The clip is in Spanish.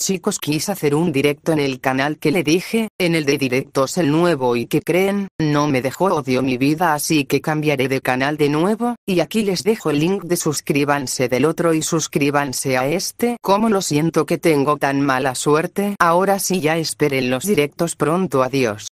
Chicos quise hacer un directo en el canal que le dije, en el de directos el nuevo y que creen, no me dejó odio mi vida así que cambiaré de canal de nuevo, y aquí les dejo el link de suscríbanse del otro y suscríbanse a este. Como lo siento que tengo tan mala suerte, ahora sí ya esperen los directos pronto adiós.